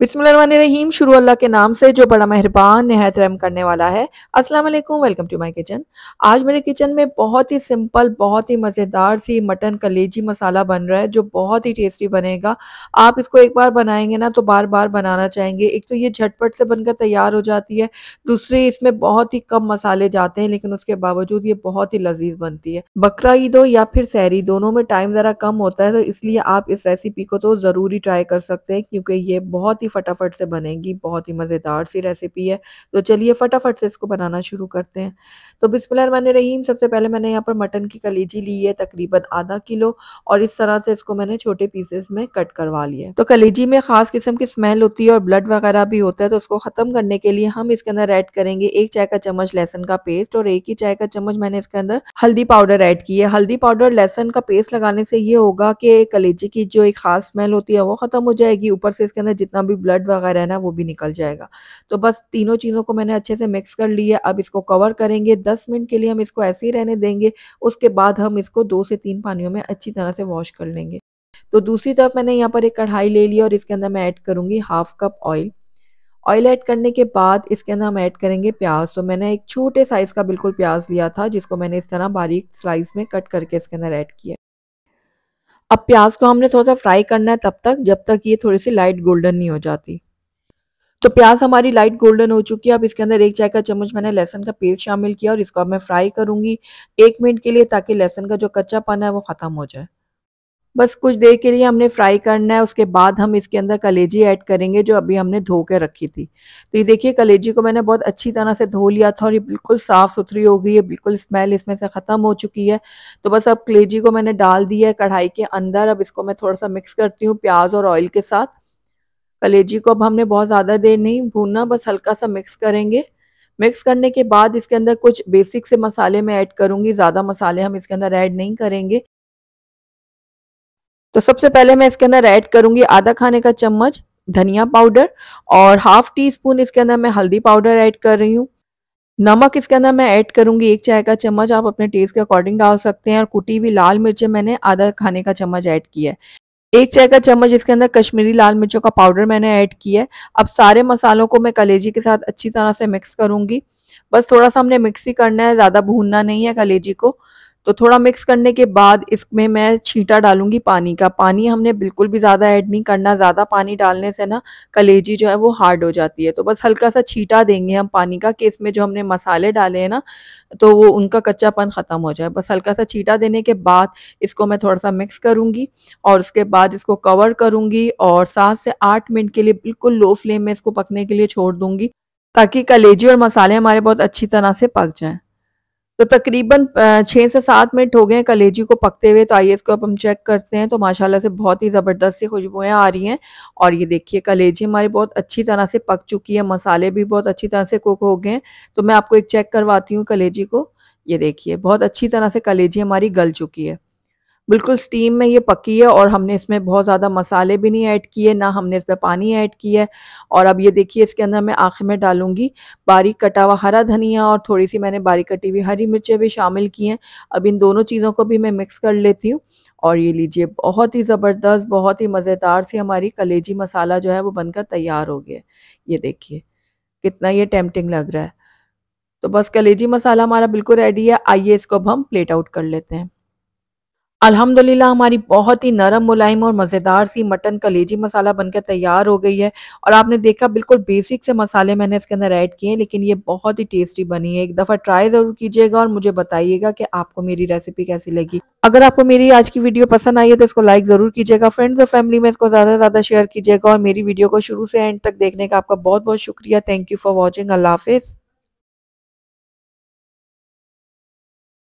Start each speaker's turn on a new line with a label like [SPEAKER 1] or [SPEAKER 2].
[SPEAKER 1] बिस्मिल्लाम शुरू अल्लाह के नाम से जो बड़ा मेहरबान नहायत रहम करने वाला है अस्सलाम वालेकुम वेलकम टू माय किचन आज मेरे किचन में बहुत ही सिंपल बहुत ही मज़ेदार सी मटन कलेजी मसाला बन रहा है जो बहुत ही टेस्टी बनेगा आप इसको एक बार बनाएंगे ना तो बार बार बनाना चाहेंगे एक तो ये झटपट से बनकर तैयार हो जाती है दूसरी इसमें बहुत ही कम मसाले जाते हैं लेकिन उसके बावजूद ये बहुत ही लजीज बनती है बकरा ईद हो या फिर सैरी दोनों में टाइम ज़रा कम होता है तो इसलिए आप इस रेसिपी को तो ज़रूरी ट्राई कर सकते हैं क्योंकि ये बहुत ही ही फटाफट से बनेगी बहुत ही मज़ेदार सी रेसिपी है तो चलिए फटाफट से इसको बनाना शुरू करते हैं तो बिस्मिल रहीम सबसे पहले मैंने यहाँ पर मटन की कलेजी ली है तकरीबन आधा किलो और इस तरह से इसको मैंने छोटे पीसेस में कट करवा लिया तो कलेजी में खास किस्म की स्मेल होती है और ब्लड वगैरह भी होता है तो उसको ख़त्म करने के लिए हम इसके अंदर एड करेंगे एक चाय का चम्मच लहसन का पेस्ट और एक ही चाय का चम्मच मैंने इसके अंदर हल्दी पाउडर एड की है हल्दी पाउडर लहसन का पेस्ट लगाने से ये होगा कि कलेजी की जो एक खास स्मेल होती है वो ख़त्म हो जाएगी ऊपर से इसके अंदर जितना भी भी ब्लड वगैरह है ना वो भी निकल जाएगा तो बस तीनों चीज़ों को मैंने अच्छे से मिक्स कर लिया अब इसको कवर करेंगे दस मिनट के लिए हम इसको ऐसे ही रहने देंगे उसके बाद हम इसको दो से तीन पानियों में अच्छी तरह से वॉश कर लेंगे तो दूसरी तरफ मैंने यहाँ पर एक कढ़ाई ले ली और इसके अंदर मैं ऐड करूँगी half cup oil oil add करने के बाद इसके अंदर हम ऐड करेंगे प्याज तो मैंने एक छोटे साइज़ का बिल्कुल प्याज लिया था जिसको मैंने इस तरह बारीक स्लाइस में कट करके इसके अंदर ऐड किया अब प्याज को हमने थोड़ा सा फ्राई करना है तब तक जब तक ये थोड़ी सी लाइट गोल्डन नहीं हो जाती तो प्याज हमारी लाइट गोल्डन हो चुकी है अब इसके अंदर एक चाय का चम्मच मैंने लहसन का पेस्ट शामिल किया और इसको अब मैं फ्राई करूंगी एक मिनट के लिए ताकि लहसन का जो कच्चापन है वो खत्म हो जाए बस कुछ देर के लिए हमने फ्राई करना है उसके बाद हम इसके अंदर कलेजी ऐड करेंगे जो अभी हमने धो के रखी थी तो ये देखिए कलेजी को मैंने बहुत अच्छी तरह से धो लिया था और ये बिल्कुल साफ़ सुथरी हो गई है बिल्कुल स्मेल इसमें से ख़त्म हो चुकी है तो बस अब कलेजी को मैंने डाल दिया है कढ़ाई के अंदर अब इसको मैं थोड़ा सा मिक्स करती हूँ प्याज और ऑयल के साथ कलेजी को अब हमने बहुत ज़्यादा देर नहीं भूनना बस हल्का सा मिक्स करेंगे मिक्स करने के बाद इसके अंदर कुछ बेसिक से मसाले मैं ऐड करूंगी ज़्यादा मसाले हम इसके अंदर ऐड नहीं करेंगे तो सबसे पहले मैं इसके अंदर ऐड करूंगी आधा खाने का चम्मच धनिया पाउडर और हाफ टी स्पून इसके अंदर मैं हल्दी पाउडर ऐड कर रही हूँ नमक इसके अंदर मैं ऐड करूंगी एक चाय का चम्मच आप अपने टेस्ट के अकॉर्डिंग डाल सकते हैं और कुटी हुई लाल मिर्चें मैंने आधा खाने का चम्मच ऐड किया है एक चाय का चम्मच इसके अंदर कश्मीरी लाल मिर्चों का पाउडर मैंने ऐड किया है अब सारे मसालों को मैं कलेजी के साथ अच्छी तरह से मिक्स करूंगी बस थोड़ा सा हमने मिक्स ही करना है ज़्यादा भूनना नहीं है कलेजी को तो थोड़ा मिक्स करने के बाद इसमें मैं छींटा डालूंगी पानी का पानी हमने बिल्कुल भी ज़्यादा ऐड नहीं करना ज़्यादा पानी डालने से ना कलेजी जो है वो हार्ड हो जाती है तो बस हल्का सा छींटा देंगे हम पानी का कि इसमें जो हमने मसाले डाले हैं ना तो वो उनका कच्चापन ख़त्म हो जाए बस हल्का सा छींटा देने के बाद इसको मैं थोड़ा सा मिक्स करूँगी और उसके बाद इसको कवर करूँगी और सात से आठ मिनट के लिए बिल्कुल लो फ्लेम में इसको पकने के लिए छोड़ दूँगी ताकि कलेजी और मसाले हमारे बहुत अच्छी तरह से पक जाएं। तो तकरीबन छः से सात मिनट हो गए हैं कलेजी को पकते हुए तो आइए इसको अब हम चेक करते हैं तो माशाल्लाह से बहुत ही ज़बरदस्त सी खुशबुएँ आ रही हैं और ये देखिए कलेजी हमारी बहुत अच्छी तरह से पक चुकी है मसाले भी बहुत अच्छी तरह से कुक हो गए हैं तो मैं आपको एक चेक करवाती हूँ कलेजी को ये देखिए बहुत अच्छी तरह से कलेजी हमारी गल चुकी है बिल्कुल स्टीम में ये पकी है और हमने इसमें बहुत ज़्यादा मसाले भी नहीं ऐड किए ना हमने इसमें पानी ऐड किया है और अब ये देखिए इसके अंदर मैं आँखें में डालूंगी बारीक कटा हुआ हरा धनिया और थोड़ी सी मैंने बारीक कटी हुई हरी मिर्चें भी शामिल की हैं अब इन दोनों चीज़ों को भी मैं मिक्स कर लेती हूँ और ये लीजिए बहुत ही ज़बरदस्त बहुत ही मज़ेदार सी हमारी कलेजी मसाला जो है वो बनकर तैयार हो गया ये देखिए कितना ये टेम्पटिंग लग रहा है तो बस कलेजी मसाला हमारा बिल्कुल रेडी है आइए इसको अब हम प्लेट आउट कर लेते हैं अल्हम्दुलिल्लाह हमारी बहुत ही नरम मुलायम और मज़ेदार सी मटन कलेजी मसाला बनकर तैयार हो गई है और आपने देखा बिल्कुल बेसिक से मसाले मैंने इसके अंदर ऐड किए हैं लेकिन ये बहुत ही टेस्टी बनी है एक दफ़ा ट्राई ज़रूर कीजिएगा और मुझे बताइएगा कि आपको मेरी रेसिपी कैसी लगी अगर आपको मेरी आज की वीडियो पसंद आई है तो इसको लाइक ज़रूर कीजिएगा फ्रेंड्स और फैमिली में इसको ज़्यादा से ज़्यादा शेयर कीजिएगा और मेरी वीडियो को शुरू से एंड तक देखने का आपका बहुत बहुत शुक्रिया थैंक यू फॉर वॉचिंग अल्लाह हाफिज़